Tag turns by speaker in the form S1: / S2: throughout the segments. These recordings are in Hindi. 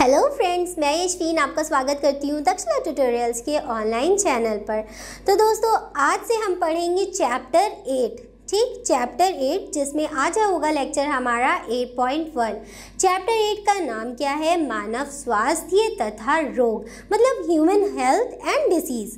S1: हेलो फ्रेंड्स मैं यशवीन आपका स्वागत करती हूँ दक्षिणा ट्यूटोरियल्स के ऑनलाइन चैनल पर तो दोस्तों आज से हम पढ़ेंगे चैप्टर एट ठीक चैप्टर एट जिसमें आज होगा लेक्चर हमारा eight point one chapter eight का नाम क्या है मानव स्वास्थ्य तथा रोग मतलब ह्यूमन हेल्थ एंड डिसीज़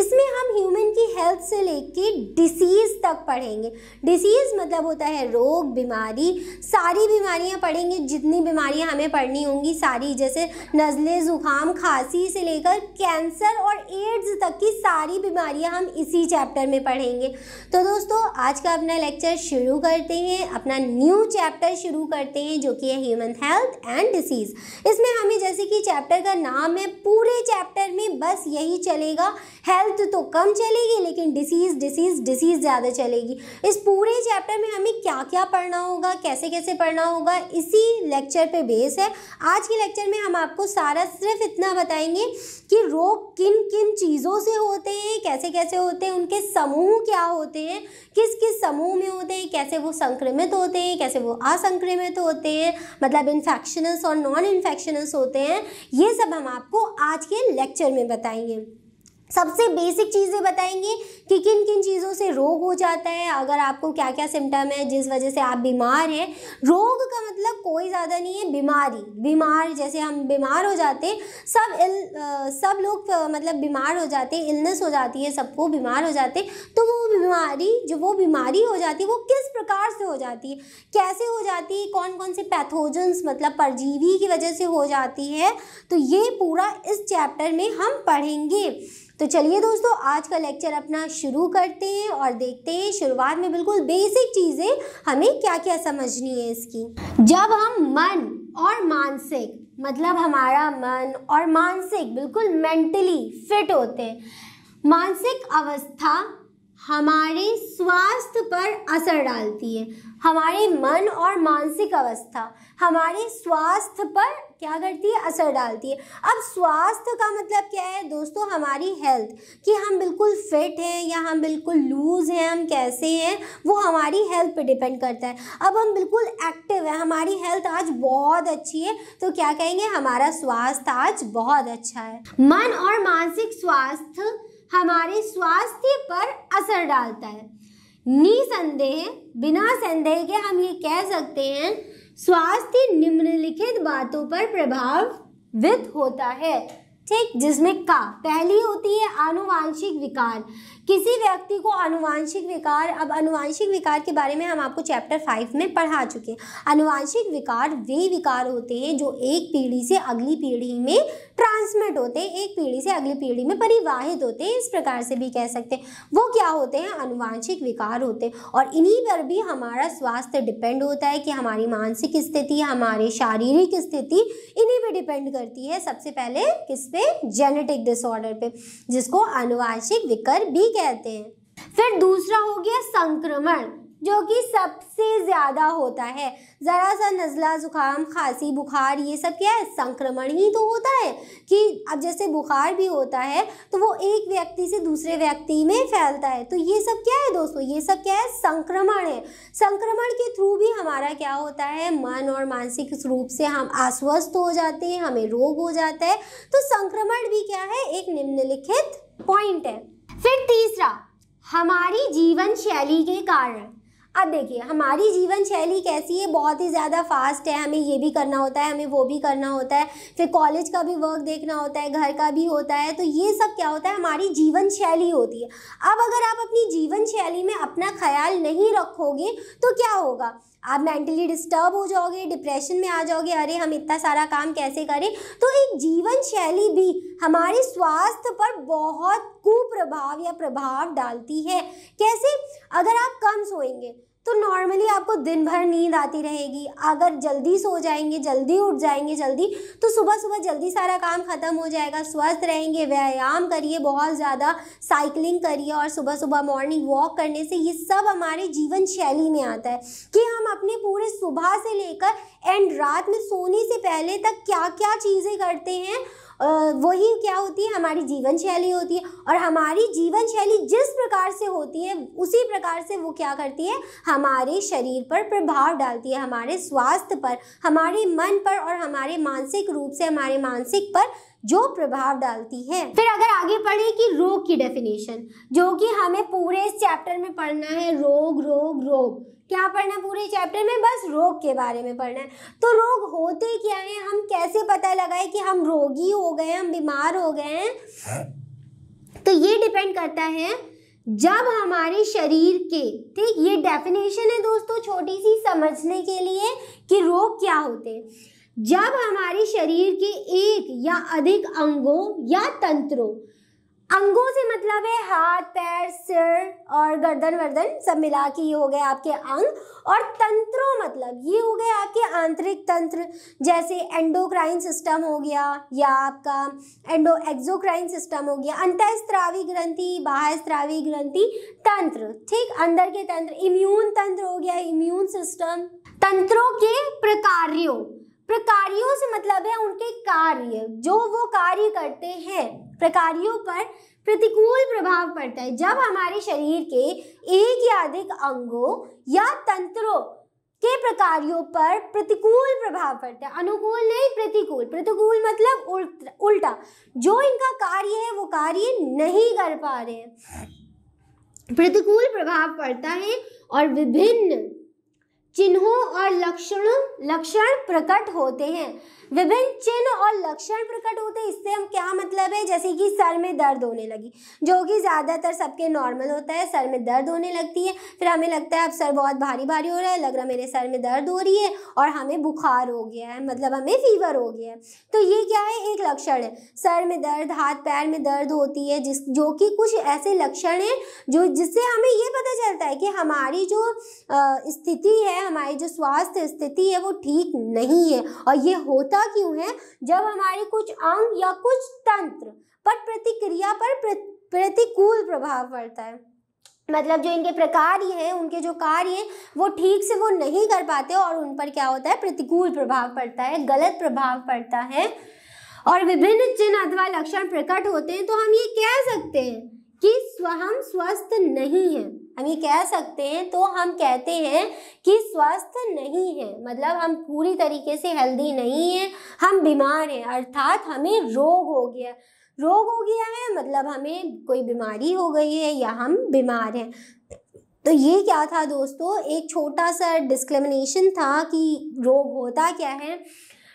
S1: इसमें हम ह्यूमन की हेल्थ से लेके डिसीज़ तक पढ़ेंगे डिसीज़ मतलब होता है रोग बीमारी सारी बीमारियां पढ़ेंगे जितनी बीमारियां हमें पढ़नी होंगी सारी जैसे नज़ले ज़ुकाम खांसी से लेकर कैंसर और एड्स तक की सारी बीमारियां हम इसी चैप्टर में पढ़ेंगे तो दोस्तों आज का अपना लेक्चर शुरू करते हैं अपना न्यू चैप्टर शुरू करते हैं जो कि है ह्यूमन हेल्थ एंड डिसीज़ इसमें हमें जैसे कि चैप्टर का नाम है पूरे चैप्टर में बस यही चलेगा हेल्थ तो कम चलेगी लेकिन डिसीज़ डिसीज़ डिसीज़ ज़्यादा चलेगी इस पूरे चैप्टर में हमें क्या क्या पढ़ना होगा कैसे कैसे पढ़ना होगा इसी लेक्चर पर बेस है आज के लेक्चर में हम आपको सारा सिर्फ इतना बताएंगे कि रोग किन किन चीज़ों से होते हैं कैसे कैसे होते हैं उनके समूह क्या होते हैं किस किस समूह में होते हैं कैसे वो संक्रमित होते हैं कैसे वो असंक्रमित होते हैं मतलब इन्फेक्शनस और नॉन इन्फेक्शनस होते हैं ये सब हम आपको आज के लेक्चर में बताएंगे सबसे बेसिक चीज़ें बताएंगे कि किन किन चीज़ों से रोग हो जाता है अगर आपको क्या क्या सिम्टम है जिस वजह से आप बीमार हैं रोग का मतलब कोई ज़्यादा नहीं है बीमारी बीमार जैसे हम बीमार हो जाते सब इल आ, सब लोग मतलब बीमार हो जाते इलनेस हो जाती है सबको बीमार हो जाते तो वो बीमारी जो वो बीमारी हो जाती है वो किस प्रकार से हो जाती है कैसे हो जाती है कौन कौन से पैथोजन्स मतलब परजीवी की वजह से हो जाती है तो ये पूरा इस चैप्टर में हम पढ़ेंगे तो चलिए दोस्तों आज का लेक्चर अपना शुरू करते हैं और देखते हैं शुरुआत में बिल्कुल बेसिक चीज़ें हमें क्या क्या समझनी है इसकी जब हम मन और मानसिक मतलब हमारा मन और मानसिक बिल्कुल मेंटली फिट होते हैं मानसिक अवस्था हमारे स्वास्थ्य पर असर डालती है हमारे मन और मानसिक अवस्था हमारे स्वास्थ्य पर क्या करती है असर डालती है अब स्वास्थ्य का मतलब क्या है दोस्तों हमारी हेल्थ कि हम बिल्कुल फिट हैं या हम बिल्कुल लूज़ हैं हम कैसे हैं वो हमारी हेल्थ पे डिपेंड करता है अब हम बिल्कुल एक्टिव हैं हमारी हेल्थ आज बहुत अच्छी है तो क्या कहेंगे हमारा स्वास्थ्य आज बहुत अच्छा है मन और मानसिक स्वास्थ्य हमारे स्वास्थ्य पर असर डालता है निसंदेह बिना संदेह के हम ये कह सकते हैं स्वास्थ्य निम्नलिखित बातों पर प्रभावित होता है ठीक जिसमें का पहली होती है आनुवांशिक विकार किसी व्यक्ति को अनुवांशिक विकार अब अनुवांशिक विकार के बारे में हम आपको चैप्टर फाइव में पढ़ा चुके हैं अनुवांशिक विकार वे विकार होते हैं जो एक पीढ़ी से अगली पीढ़ी में ट्रांसमिट होते हैं एक पीढ़ी से अगली पीढ़ी में परिवाहित होते हैं इस प्रकार से भी कह सकते हैं वो क्या होते हैं अनुवांशिक विकार होते हैं और इन्हीं पर भी हमारा स्वास्थ्य डिपेंड होता है कि हमारी मानसिक स्थिति हमारे शारीरिक स्थिति इन्हीं पर डिपेंड करती है सबसे पहले किस पे जेनेटिक डिसऑर्डर पे जिसको अनुवांशिक विकार भी कहते हैं फिर दूसरा हो गया संक्रमण जो कि सबसे ज़्यादा होता है ज़रा सा नज़ला ज़ुकाम खांसी बुखार ये सब क्या है संक्रमण ही तो होता है कि अब जैसे बुखार भी होता है तो वो एक व्यक्ति से दूसरे व्यक्ति में फैलता है तो ये सब क्या है दोस्तों ये सब क्या है संक्रमण है संक्रमण के थ्रू भी हमारा क्या होता है मन और मानसिक रूप से हम अस्वस्थ हो जाते हैं हमें रोग हो जाता है तो संक्रमण भी क्या है एक निम्नलिखित पॉइंट है फिर तीसरा हमारी जीवन शैली के कारण अब देखिए हमारी जीवन शैली कैसी है बहुत ही ज़्यादा फास्ट है हमें ये भी करना होता है हमें वो भी करना होता है फिर कॉलेज का भी वर्क देखना होता है घर का भी होता है तो ये सब क्या होता है हमारी जीवन शैली होती है अब अगर आप अपनी जीवन शैली में अपना ख्याल नहीं रखोगे तो क्या होगा आप मेंटली डिस्टर्ब हो जाओगे डिप्रेशन में आ जाओगे अरे हम इतना सारा काम कैसे करें तो एक जीवन शैली भी हमारे स्वास्थ्य पर बहुत कुप्रभाव या प्रभाव डालती है कैसे अगर आप कम सोएंगे तो नॉर्मली आपको दिन भर नींद आती रहेगी अगर जल्दी सो जाएंगे जल्दी उठ जाएंगे जल्दी तो सुबह सुबह जल्दी सारा काम ख़त्म हो जाएगा स्वस्थ रहेंगे व्यायाम करिए बहुत ज़्यादा साइकिलिंग करिए और सुबह सुबह मॉर्निंग वॉक करने से ये सब हमारे जीवन शैली में आता है कि हम अपने पूरे सुबह से लेकर एंड रात में सोने से पहले तक क्या क्या चीज़ें करते हैं वही क्या होती है हमारी जीवन शैली होती है और हमारी जीवन शैली जिस प्रकार से होती है उसी प्रकार से वो क्या करती है हमारे शरीर पर प्रभाव डालती है हमारे स्वास्थ्य पर हमारे मन पर और हमारे मानसिक रूप से हमारे मानसिक पर जो प्रभाव डालती है फिर अगर आगे पढ़े कि रोग की डेफिनेशन जो कि हमें पूरे इस चैप्टर में पढ़ना है रोग रोग रोग क्या पढ़ना पूरे चैप्टर में बस रोग के बारे में पढ़ना है तो रोग होते क्या है हम कैसे पता लगाए कि हम रोगी हो गए हम बीमार हो गए हैं तो ये डिपेंड करता है जब हमारे शरीर के ठीक ये डेफिनेशन है दोस्तों छोटी सी समझने के लिए कि रोग क्या होते हैं जब हमारे शरीर के एक या अधिक अंगों या तंत्रों अंगों से मतलब है हाथ पैर सिर और गर्दन वर्दन सब मिला के ये हो गए आपके अंग और तंत्रों मतलब ये हो गए आपके आंतरिक तंत्र जैसे एंडोक्राइन सिस्टम हो गया या आपका एंडो एक्सोक्राइन सिस्टम हो गया स्त्रावी ग्रंथि बाह्य स्त्रावी ग्रंथि तंत्र ठीक अंदर के तंत्र इम्यून तंत्र हो गया इम्यून सिस्टम तंत्रों के प्रकार्यों प्रकारियों से मतलब है उनके कार्य जो वो कार्य करते हैं प्रकारियों पर प्रतिकूल प्रभाव पड़ता है जब हमारे शरीर के एक या अधिक अंगों या तंत्रों के प्रकारियों पर प्रतिकूल प्रभाव पड़ता है अनुकूल नहीं प्रतिकूल प्रतिकूल मतलब उल्टा जो इनका कार्य है वो कार्य नहीं कर पा रहे हैं प्रतिकूल प्रभाव पड़ता है और विभिन्न चिन्हों और लक्षणों लक्षण प्रकट होते हैं विभिन्न चिन्ह और लक्षण प्रकट होते हैं इससे हम क्या मतलब है जैसे कि सर में दर्द होने लगी जो कि ज़्यादातर सबके नॉर्मल होता है सर में दर्द होने लगती है फिर हमें लगता है अब सर बहुत भारी भारी हो रहा है लग रहा है मेरे सर में दर्द हो रही है और हमें बुखार हो गया है मतलब हमें फीवर हो गया है तो ये क्या है एक लक्षण है सर में दर्द हाथ पैर में दर्द होती है जिस जो कि कुछ ऐसे लक्षण हैं जो जिससे हमें ये पता चलता है कि हमारी जो स्थिति है हमारी जो स्वास्थ्य स्थिति है वो ठीक नहीं है और ये होता क्यों है जब हमारे कुछ अंग या कुछ तंत्र पर प्रतिक्रिया पर प्रतिकूल प्रभाव पड़ता है मतलब जो इनके प्रकार हैं उनके जो कार्य हैं वो ठीक से वो नहीं कर पाते और उन पर क्या होता है प्रतिकूल प्रभाव पड़ता है गलत प्रभाव पड़ता है और विभिन्न चिन्ह अथवा लक्षण प्रकट होते हैं तो हम ये कह सकते हैं कि स्व हम स्वस्थ नहीं हैं हम ये कह सकते हैं तो हम कहते हैं कि स्वस्थ नहीं है मतलब हम पूरी तरीके से हेल्दी नहीं हैं हम बीमार हैं अर्थात हमें रोग हो गया रोग हो गया है मतलब हमें कोई बीमारी हो गई है या हम बीमार हैं तो ये क्या था दोस्तों एक छोटा सा डिस्क्रिमिनेशन था कि रोग होता क्या है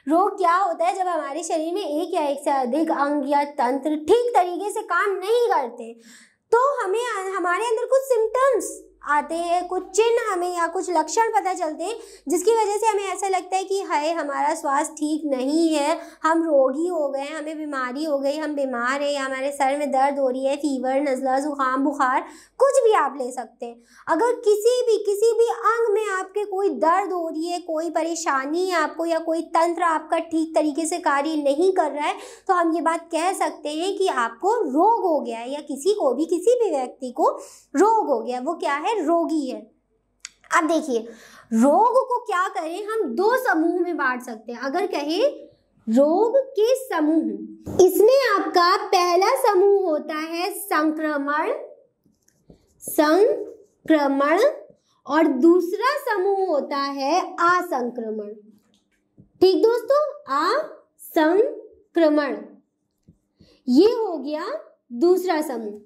S1: रोग क्या होता है जब हमारे शरीर में एक या एक से अधिक अंग या तंत्र ठीक तरीके से काम नहीं करते तो हमें हमारे अंदर कुछ सिम्टम्स आते हैं कुछ चिन्ह हमें या कुछ लक्षण पता चलते हैं जिसकी वजह से हमें ऐसा लगता है कि हाय हमारा स्वास्थ्य ठीक नहीं है हम रोगी हो गए हमें बीमारी हो गई हम बीमार हैं या हमारे सर में दर्द हो रही है फीवर नज़ला ज़ुकाम बुखार कुछ भी आप ले सकते हैं अगर किसी भी किसी भी अंग में आपके कोई दर्द हो रही है कोई परेशानी है आपको या कोई तंत्र आपका ठीक तरीके से कार्य नहीं कर रहा है तो हम ये बात कह सकते हैं कि आपको रोग हो गया है या किसी को भी किसी भी व्यक्ति को रोग हो गया वो क्या है है रोगी है अब देखिए रोग को क्या करें हम दो समूह में बांट सकते हैं अगर कहें रोग के समूह इसमें आपका पहला समूह होता है संक्रमण संक्रमण और दूसरा समूह होता है असंक्रमण ठीक दोस्तों असंक्रमण ये हो गया दूसरा समूह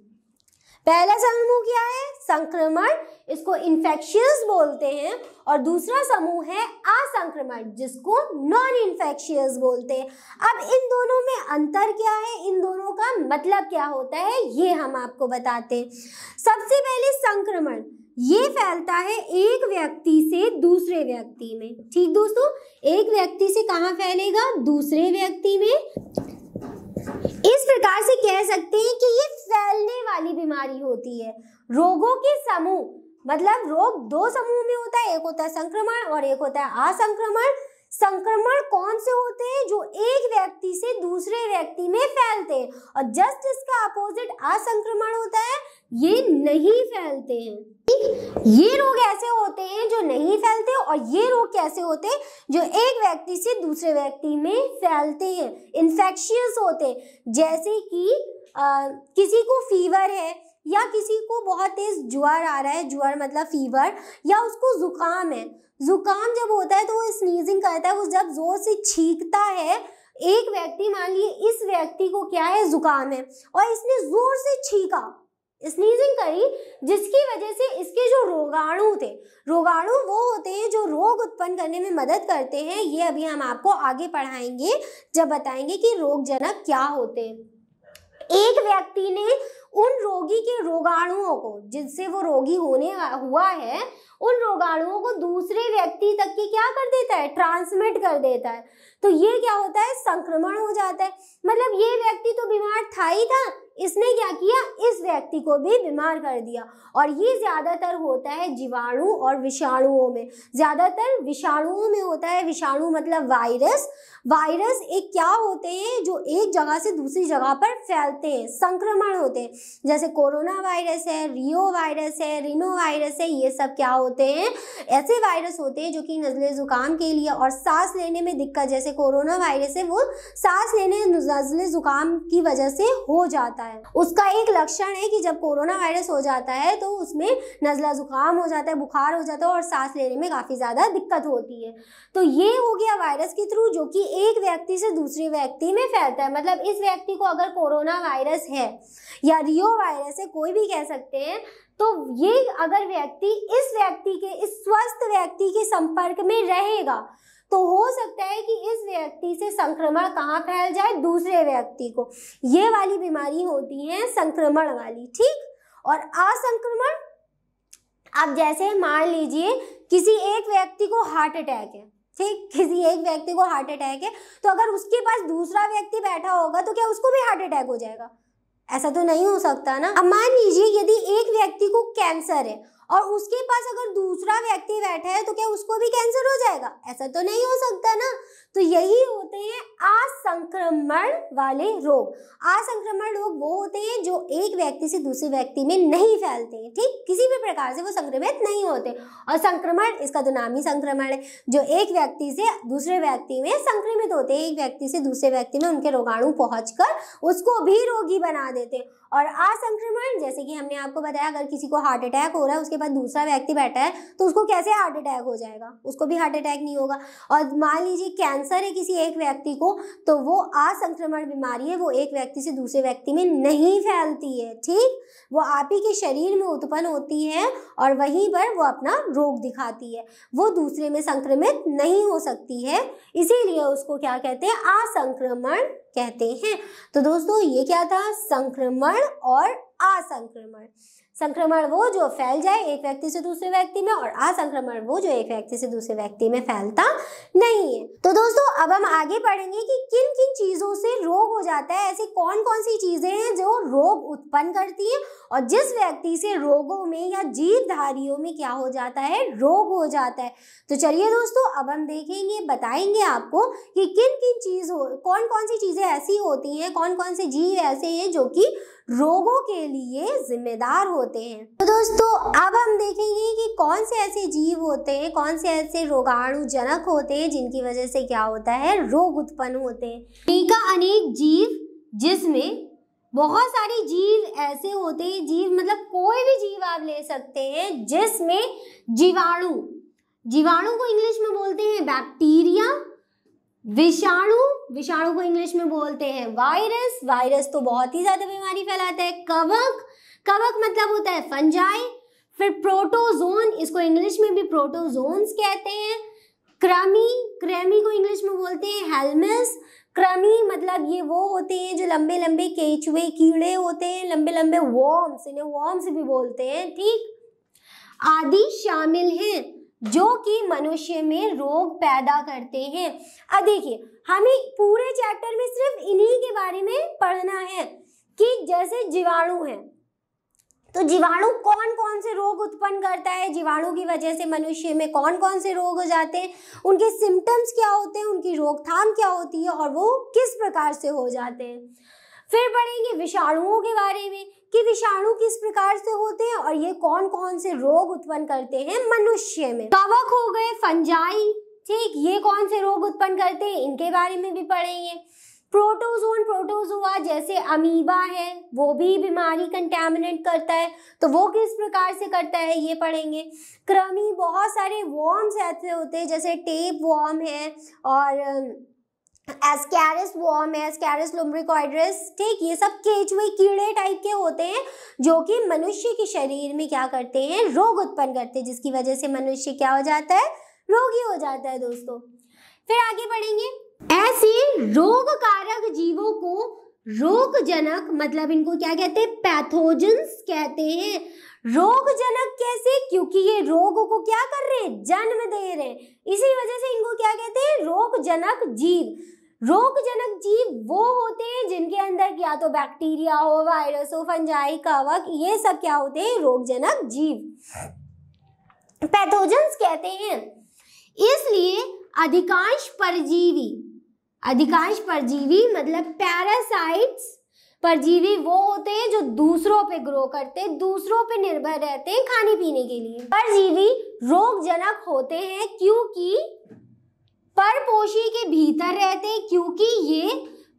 S1: पहला समूह क्या है संक्रमण इसको इन्फेक्शियस बोलते हैं और दूसरा समूह है असंक्रमण जिसको नॉन इन्फेक्शियस बोलते हैं अब इन दोनों में अंतर क्या है इन दोनों का मतलब क्या होता है ये हम आपको बताते हैं सबसे पहले संक्रमण ये फैलता है एक व्यक्ति से दूसरे व्यक्ति में ठीक दोस्तों एक व्यक्ति से कहाँ फैलेगा दूसरे व्यक्ति में प्रकार से कह सकते हैं कि ये फैलने वाली बीमारी होती है रोगों के समूह मतलब रोग दो समूह में होता है एक होता है संक्रमण और एक होता है असंक्रमण संक्रमण कौन से होते हैं जो एक व्यक्ति से दूसरे व्यक्ति में फैलते हैं और जस्ट इसका अपोजिट असंक्रमण होता है ये नहीं फैलते हैं ठीक ये रोग ऐसे होते हैं जो नहीं फैलते और ये रोग कैसे होते हैं जो एक व्यक्ति से दूसरे व्यक्ति में फैलते हैं इन्फेक्शियस होते जैसे कि आ, किसी को फीवर है या किसी को बहुत तेज ज्वर आ रहा है ज्वर मतलब फीवर या उसको जुकाम है जुकाम जब होता है तो वो स्नीजिंग करता है वो जब जोर से छींकता है एक व्यक्ति मान लिए इस व्यक्ति को क्या है जुकाम है और इसने जोर से छींका स्नीजिंग करी जिसकी वजह से इसके जो रोगाणु थे रोगाणु वो होते हैं जो रोग उत्पन्न करने में मदद करते हैं ये अभी हम आपको आगे पढ़ाएंगे जब बताएंगे कि रोगजनक क्या होते हैं एक व्यक्ति ने उन रोगी के रोगाणुओं को जिससे वो रोगी होने हुआ है उन रोगाणुओं को दूसरे व्यक्ति तक की क्या कर देता है ट्रांसमिट कर देता है तो ये क्या होता है संक्रमण हो जाता है मतलब ये व्यक्ति तो बीमार था ही था इसने क्या किया इस व्यक्ति को भी बीमार कर दिया और ये ज़्यादातर होता है जीवाणु और विषाणुओं में ज़्यादातर विषाणुओं में होता है विषाणु मतलब वायरस वायरस एक क्या होते हैं जो एक जगह से दूसरी जगह पर फैलते हैं संक्रमण होते हैं जैसे कोरोना वायरस है रियो वायरस है रिनो वायरस है ये सब क्या होते हैं ऐसे वायरस होते हैं जो कि नज़ले ज़ुकाम के लिए और सांस लेने में दिक्कत जैसे कोरोना वायरस है वो सांस लेने नज़ले ज़ुकाम की वजह से हो जाता है उसका एक लक्षण है कि जब कोरोना वायरस हो जाता है तो उसमें नज़ला ज़ुकाम हो जाता है बुखार हो जाता है और सांस लेने में काफ़ी ज़्यादा दिक्कत होती है तो ये हो गया वायरस के थ्रू जो कि एक व्यक्ति से दूसरे व्यक्ति में फैलता है मतलब इस व्यक्ति को अगर कोरोना वायरस है या रियो वायरस है कोई भी कह सकते हैं तो ये अगर व्यक्ति इस व्यक्ति के इस स्वस्थ व्यक्ति के संपर्क में रहेगा तो हो सकता है कि इस व्यक्ति से संक्रमण कहाँ फैल जाए दूसरे व्यक्ति को ये वाली बीमारी होती है संक्रमण वाली ठीक और असंक्रमण अब जैसे मान लीजिए किसी एक व्यक्ति को हार्ट अटैक है ठीक किसी एक व्यक्ति को हार्ट अटैक है तो अगर उसके पास दूसरा व्यक्ति बैठा होगा तो क्या उसको भी हार्ट अटैक हो जाएगा ऐसा तो नहीं हो सकता ना अब मान लीजिए यदि एक व्यक्ति को कैंसर है और उसके पास अगर दूसरा व्यक्ति बैठा है तो क्या उसको भी कैंसर हो जाएगा ऐसा तो नहीं हो सकता ना तो यही होते हैं असंक्रमण वाले रोग असंक्रमण रोग वो होते हैं जो एक व्यक्ति से दूसरे व्यक्ति में नहीं फैलते हैं ठीक किसी भी प्रकार से वो संक्रमित नहीं होते और संक्रमण इसका तो नाम ही संक्रमण है जो एक व्यक्ति से दूसरे व्यक्ति में संक्रमित होते हैं एक व्यक्ति से दूसरे व्यक्ति में उनके रोगाणु पहुँच उसको भी रोगी बना देते हैं और असंक्रमण जैसे कि हमने आपको बताया अगर किसी को हार्ट अटैक हो रहा है उसके बाद दूसरा व्यक्ति बैठा है तो उसको कैसे हार्ट अटैक हो जाएगा उसको भी हार्ट अटैक नहीं होगा और मान लीजिए कैंसर कैंसर है किसी एक व्यक्ति को तो वो असंक्रमण बीमारी है वो एक व्यक्ति से दूसरे व्यक्ति में नहीं फैलती है ठीक वो आप ही के शरीर में उत्पन्न होती है और वहीं पर वो अपना रोग दिखाती है वो दूसरे में संक्रमित नहीं हो सकती है इसीलिए उसको क्या कहते हैं असंक्रमण कहते हैं तो दोस्तों ये क्या था संक्रमण और असंक्रमण संक्रमण वो जो फैल जाए एक व्यक्ति से दूसरे व्यक्ति में और असंक्रमण वो जो एक व्यक्ति से दूसरे व्यक्ति में फैलता नहीं है तो दोस्तों अब हम आगे पढ़ेंगे कि किन किन चीजों से रोग हो जाता है ऐसी कौन कौन सी चीजें हैं जो रोग उत्पन्न करती हैं और जिस व्यक्ति से रोगों में या जीवधारियों में क्या हो जाता है रोग हो जाता है तो चलिए दोस्तों अब हम देखेंगे बताएंगे आपको कि किन किन चीज हो कौन कौन सी चीजें ऐसी होती हैं कौन कौन से जीव ऐसे हैं जो कि रोगों के लिए जिम्मेदार होते हैं तो दोस्तों अब हम देखेंगे कि कौन से ऐसे जीव होते हैं कौन से ऐसे रोगाणुजनक होते हैं जिनकी वजह से क्या होता है रोग उत्पन्न होते हैं टीका अनेक जीव जिसमें बहुत सारे जीव ऐसे होते हैं जीव मतलब कोई भी जीव आप ले सकते हैं जिसमें जीवाणु जीवाणु को इंग्लिश में बोलते हैं बैक्टीरिया विषाणु विषाणु को इंग्लिश में बोलते हैं वायरस वायरस तो बहुत ही ज्यादा बीमारी फैलाता है कवक कवक मतलब होता है फंजाई फिर प्रोटोजोन इसको इंग्लिश में भी प्रोटोजोन कहते हैं क्रमी क्रमी को इंग्लिश में बोलते हैं हेलमेस क्रमी मतलब ये वो होते हैं जो लंबे लंबे केचुए कीड़े होते हैं लंबे लंबे वॉर्म्स इन्हें वॉर्म्स भी बोलते हैं ठीक आदि शामिल हैं जो कि मनुष्य में रोग पैदा करते हैं अब देखिए हमें पूरे चैप्टर में सिर्फ इन्हीं के बारे में पढ़ना है कि जैसे जीवाणु हैं तो जीवाणु कौन कौन से रोग उत्पन्न करता है जीवाणु की वजह से मनुष्य में कौन कौन से रोग हो जाते हैं उनके सिम्टम्स क्या होते हैं उनकी रोकथाम क्या होती है और वो किस प्रकार से हो जाते हैं फिर पढ़ेंगे विषाणुओं के बारे में कि विषाणु किस प्रकार से होते हैं और ये कौन कौन से रोग उत्पन्न करते हैं मनुष्य में कवक हो गए फंजाई ठीक ये कौन से रोग उत्पन्न करते हैं इनके बारे में भी पढ़ेंगे प्रोटोजोन प्रोटोजुआ जैसे अमीबा है वो भी बीमारी कंटेमिनेट करता है तो वो किस प्रकार से करता है ये पढ़ेंगे क्रमी बहुत सारे वॉर्म्स ऐसे होते हैं जैसे टेप वॉर्म है और एस्कैरिस वॉर्म है एस्कैरिस लुम्ब्रिकॉइड्रिस ठीक ये सब केचुए कीड़े टाइप के होते हैं जो कि मनुष्य के शरीर में क्या करते हैं रोग उत्पन्न करते हैं जिसकी वजह से मनुष्य क्या हो जाता है रोगी हो जाता है दोस्तों फिर आगे बढ़ेंगे ऐसे रोग कारक जीवों को रोगजनक मतलब इनको क्या कहते हैं पैथोजन्स कहते हैं रोगजनक कैसे क्योंकि ये रोग को क्या कर रहे हैं जन्म दे रहे हैं इसी वजह से इनको क्या कहते हैं रोगजनक जीव रोगजनक जीव वो होते हैं जिनके अंदर या तो बैक्टीरिया हो वायरस हो फंजाई कवक ये सब क्या होते हैं रोगजनक जीव पैथोजेंस कहते हैं इसलिए अधिकांश परजीवी अधिकांश परजीवी मतलब पैरासाइट्स परजीवी वो होते हैं जो दूसरों पे ग्रो करते हैं दूसरों पे निर्भर रहते हैं खाने पीने के लिए परजीवी रोगजनक होते हैं क्योंकि परपोशी के भीतर रहते हैं क्योंकि ये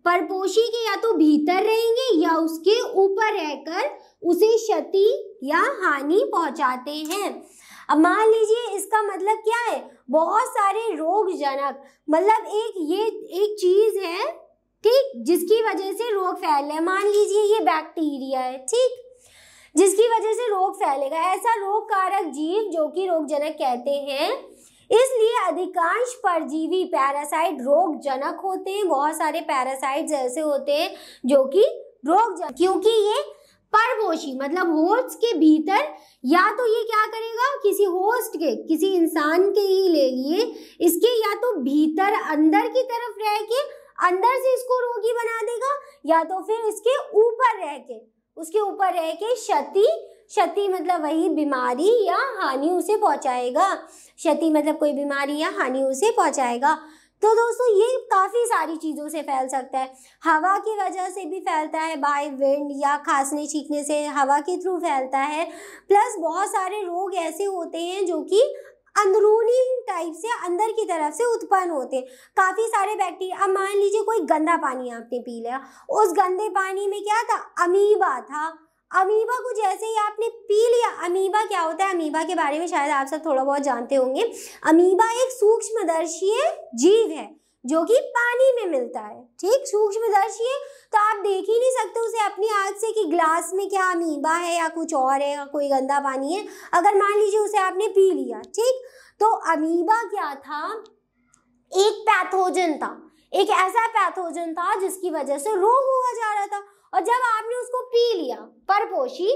S1: परपोशी के या तो भीतर रहेंगे या उसके ऊपर रहकर उसे क्षति या हानि पहुंचाते हैं अब मान लीजिए इसका मतलब क्या है बहुत सारे रोगजनक मतलब एक ये एक चीज है ठीक जिसकी वजह से रोग फैल मान लीजिए ये बैक्टीरिया है ठीक जिसकी वजह से रोग फैलेगा ऐसा रोग कारक जीव जो कि रोगजनक कहते हैं इसलिए अधिकांश परजीवी पैरासाइट रोगजनक होते हैं बहुत सारे पैरासाइट ऐसे होते हैं जो कि रोग क्योंकि ये परवोशी मतलब होस्ट के भीतर या तो ये क्या करेगा किसी होस्ट के किसी इंसान के ही ले लिए इसके या तो भीतर अंदर की तरफ रह के अंदर से इसको रोगी बना देगा या तो फिर इसके ऊपर रह के उसके ऊपर है कि क्षति क्षति मतलब वही बीमारी या हानि उसे पहुंचाएगा क्षति मतलब कोई बीमारी या हानि उसे पहुंचाएगा तो दोस्तों ये काफ़ी सारी चीज़ों से फैल सकता है हवा की वजह से भी फैलता है बाय विंड या खांसने छींकने से हवा के थ्रू फैलता है प्लस बहुत सारे रोग ऐसे होते हैं जो कि अंदरूनी टाइप से अंदर की तरफ से उत्पन्न होते हैं काफ़ी सारे बैक्टीरिया अब मान लीजिए कोई गंदा पानी आपने पी लिया उस गंदे पानी में क्या था अमीबा था अमीबा को जैसे ही आपने पी लिया अमीबा क्या होता है अमीबा के बारे में शायद आप सब थोड़ा बहुत जानते होंगे अमीबा एक सूक्ष्मदर्शी जीव है जो कि पानी में मिलता है ठीक दर्शी है तो आप देख ही नहीं सकते उसे अपनी आँख से कि ग्लास में क्या अमीबा है या कुछ और है या कोई गंदा पानी है अगर मान लीजिए उसे आपने पी लिया ठीक तो अमीबा क्या था एक पैथोजन था एक ऐसा पैथोजन था जिसकी वजह से रोग हुआ जा रहा था और जब आपने उसको पी लिया परपोशी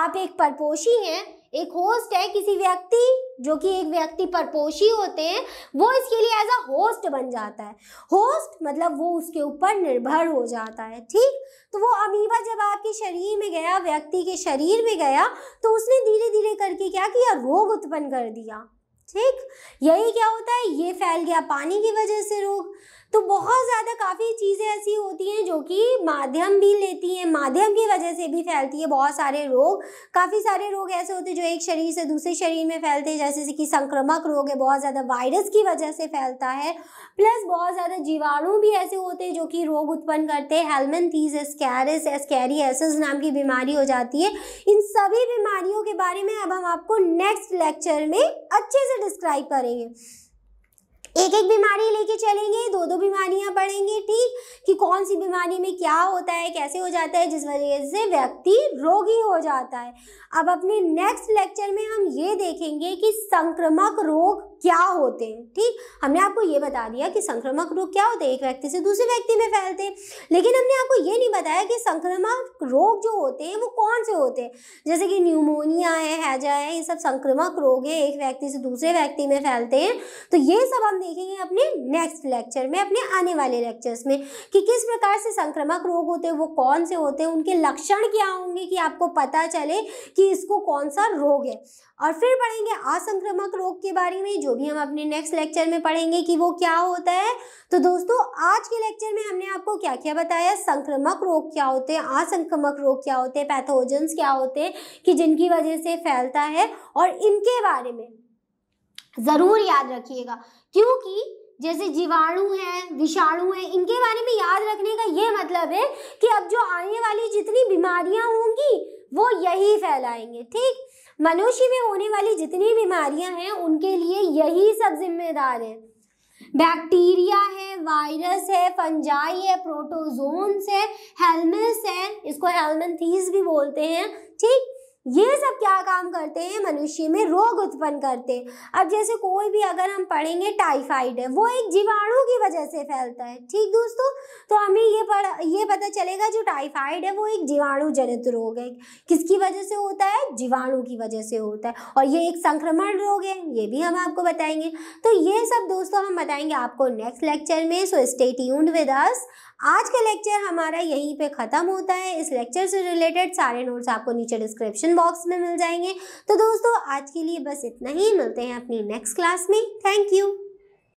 S1: आप एक परपोशी हैं एक होस्ट है किसी व्यक्ति जो कि एक व्यक्ति परपोशी होते हैं वो इसके लिए एज अ होस्ट बन जाता है होस्ट मतलब वो उसके ऊपर निर्भर हो जाता है ठीक तो वो अमीबा जब आपके शरीर में गया व्यक्ति के शरीर में गया तो उसने धीरे धीरे करके क्या किया रोग उत्पन्न कर दिया ठीक यही क्या होता है ये फैल गया पानी की वजह से रोग तो बहुत ज़्यादा काफ़ी चीज़ें ऐसी होती हैं जो कि माध्यम भी लेती हैं माध्यम की वजह से भी फैलती है बहुत सारे रोग काफ़ी सारे रोग ऐसे होते हैं जो एक शरीर से दूसरे शरीर में फैलते हैं जैसे कि संक्रामक रोग है बहुत ज़्यादा वायरस की वजह से फैलता है प्लस बहुत ज़्यादा जीवाणु भी ऐसे होते हैं जो कि रोग उत्पन्न करते हैं हेलमेंथीज एस्कैरिस एस्कैरियसिस नाम की बीमारी हो जाती है इन सभी बीमारियों के बारे में अब हम आपको नेक्स्ट लेक्चर में अच्छे से डिस्क्राइब करेंगे एक एक बीमारी लेके चलेंगे दो दो बीमारियां पढ़ेंगे ठीक कि कौन सी बीमारी में क्या होता है कैसे हो जाता है जिस वजह से व्यक्ति रोगी हो जाता है अब अपने नेक्स्ट लेक्चर में हम ये देखेंगे कि संक्रमक रोग क्या होते हैं ठीक हमने आपको ये बता दिया कि संक्रामक रोग क्या होते हैं एक व्यक्ति से दूसरे व्यक्ति में फैलते हैं लेकिन हमने आपको ये नहीं बताया कि संक्रामक रोग जो होते हैं वो कौन से होते हैं जैसे कि न्यूमोनिया है हैजा है ये सब संक्रामक रोग है एक व्यक्ति से दूसरे व्यक्ति में फैलते हैं तो ये सब हम देखेंगे अपने नेक्स्ट लेक्चर में अपने आने वाले लेक्चर्स में कि किस प्रकार से संक्रामक रोग होते हैं वो कौन से होते हैं उनके लक्षण क्या होंगे कि आपको पता चले कि इसको कौन सा रोग है और फिर पढ़ेंगे असंक्रामक रोग के बारे में जो भी हम अपने नेक्स्ट लेक्चर में पढ़ेंगे कि वो क्या होता है तो दोस्तों आज के लेक्चर में हमने आपको क्या क्या बताया संक्रमक रोग क्या होते हैं असंक्रमक रोग क्या होते हैं पैथोजन्स क्या होते हैं कि जिनकी वजह से फैलता है और इनके बारे में ज़रूर याद रखिएगा क्योंकि जैसे जीवाणु है विषाणु है इनके बारे में याद रखने का ये मतलब है कि अब जो आने वाली जितनी बीमारियां होंगी वो यही फैलाएंगे ठीक मनुष्य में होने वाली जितनी बीमारियां हैं उनके लिए यही सब जिम्मेदार है बैक्टीरिया है वायरस है फंजाई है प्रोटोजोन्स है हेलमेस है इसको हेलमेंथीज भी बोलते हैं ठीक ये सब क्या काम करते हैं मनुष्य में रोग उत्पन्न करते हैं अब जैसे कोई भी अगर हम पढ़ेंगे टाइफाइड है वो एक जीवाणु की वजह से फैलता है ठीक दोस्तों तो हमें ये पढ़ ये पता चलेगा जो टाइफाइड है वो एक जीवाणु जनित रोग है किसकी वजह से होता है जीवाणु की वजह से होता है और ये एक संक्रमण रोग है ये भी हम आपको बताएंगे तो ये सब दोस्तों हम बताएंगे आपको नेक्स्ट लेक्चर में सो स्टेट यून विद अस आज का लेक्चर हमारा यहीं पे ख़त्म होता है इस लेक्चर से रिलेटेड सारे नोट्स आपको नीचे डिस्क्रिप्शन बॉक्स में मिल जाएंगे तो दोस्तों आज के लिए बस इतना ही मिलते हैं अपनी नेक्स्ट क्लास में थैंक यू